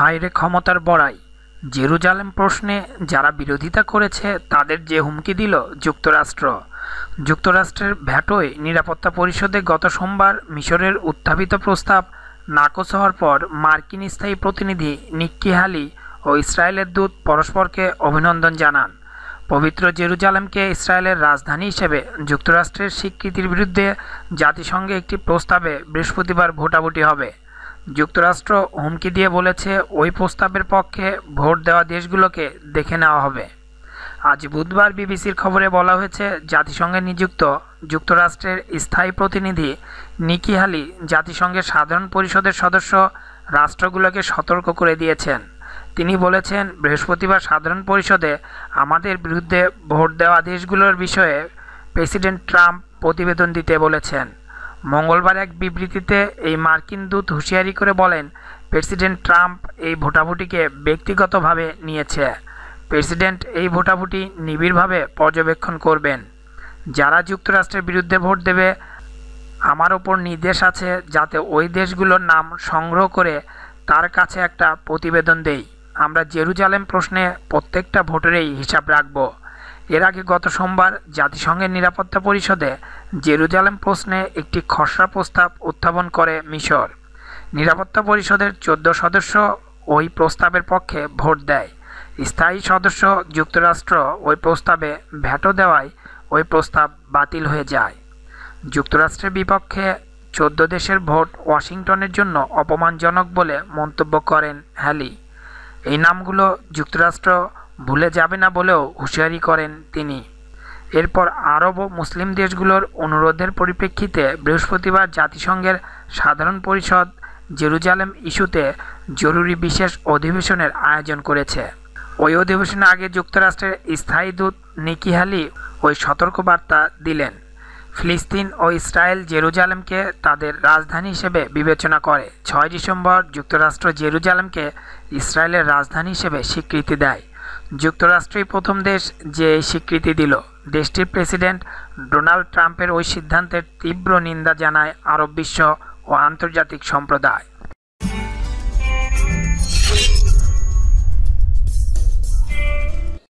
হায়রে ক্ষমতার বড়াই জেরুজালেম প্রশ্নে যারা বিরোধিতা করেছে তাদের যে হুমকি দিল যুক্তরাষ্ট্র যুক্তরাষ্ট্রের ভ্যাটোয় নিরাপত্তা পরিষদে গত সোমবার মিশরের উত্থাপিত প্রস্তাব নাকচ হওয়ার পর মার্কিন স্থায়ী প্রতিনিধি নিক্কি হালি ও ইসরায়েলের দূত পরস্পরকে অভিনন্দন জানান পবিত্র জেরুজালেমকে ইসরায়েলের রাজধানী হিসেবে যুক্তরাষ্ট্রের স্বীকৃতির বিরুদ্ধে জাতিসংঘে একটি প্রস্তাবে বৃহস্পতিবার ভোটাভুটি হবে যুক্তরাষ্ট্র হুমকি দিয়ে বলেছে ওই প্রস্তাবের পক্ষে ভোট দেওয়া দেশগুলোকে দেখে নেওয়া হবে আজ বুধবার বিবিসির খবরে বলা হয়েছে জাতিসংঘে নিযুক্ত যুক্তরাষ্ট্রের স্থায়ী প্রতিনিধি নিকি হালি জাতিসংঘের সাধারণ পরিষদের সদস্য রাষ্ট্রগুলোকে সতর্ক করে দিয়েছেন তিনি বলেছেন বৃহস্পতিবার সাধারণ পরিষদে আমাদের বিরুদ্ধে ভোট দেওয়া দেশগুলোর বিষয়ে প্রেসিডেন্ট ট্রাম্প প্রতিবেদন দিতে বলেছেন মঙ্গলবার এক বিবৃতিতে এই মার্কিন দূত হুঁশিয়ারি করে বলেন প্রেসিডেন্ট ট্রাম্প এই ভোটাভুটিকে ব্যক্তিগতভাবে নিয়েছে প্রেসিডেন্ট এই ভোটাভুটি নিবিড়ভাবে পর্যবেক্ষণ করবেন যারা যুক্তরাষ্ট্রের বিরুদ্ধে ভোট দেবে আমার ওপর নির্দেশ আছে যাতে ওই দেশগুলোর নাম সংগ্রহ করে তার কাছে একটা প্রতিবেদন দেই আমরা জেরুজালেম প্রশ্নে প্রত্যেকটা ভোটারেই হিসাব রাখবো এর আগে গত সোমবার জাতিসংঘের নিরাপত্তা পরিষদে জেরুজালেম প্রশ্নে একটি খসড়া প্রস্তাব উত্থাপন করে মিশর নিরাপত্তা পরিষদের চোদ্দ সদস্য ওই প্রস্তাবের পক্ষে ভোট দেয় স্থায়ী সদস্য যুক্তরাষ্ট্র ওই প্রস্তাবে ভ্যাটো দেওয়ায় ওই প্রস্তাব বাতিল হয়ে যায় যুক্তরাষ্ট্রের বিপক্ষে চোদ্দ দেশের ভোট ওয়াশিংটনের জন্য অপমানজনক বলে মন্তব্য করেন হ্যালি এই নামগুলো যুক্তরাষ্ট্র ভুলে যাবে না বলেও হুঁশিয়ারি করেন তিনি এরপর আরব ও মুসলিম দেশগুলোর অনুরোধের পরিপ্রেক্ষিতে বৃহস্পতিবার জাতিসংঘের সাধারণ পরিষদ জেরুজালেম ইস্যুতে জরুরি বিশেষ অধিবেশনের আয়োজন করেছে ওই অধিবেশনে আগে যুক্তরাষ্ট্রের স্থায়ী দূত নিকি ওই সতর্কবার্তা দিলেন ফিলিস্তিন ও ইসরায়েল জেরুজালেমকে তাদের রাজধানী হিসেবে বিবেচনা করে ছয় ডিসেম্বর যুক্তরাষ্ট্র জেরুজালেমকে ইসরায়েলের রাজধানী হিসেবে স্বীকৃতি দেয় যুক্তরাষ্ট্রই প্রথম দেশ যে এই স্বীকৃতি দিল দেশটির প্রেসিডেন্ট ডোনাল্ড ট্রাম্পের ওই সিদ্ধান্তের তীব্র নিন্দা জানায় আরব বিশ্ব ও আন্তর্জাতিক সম্প্রদায়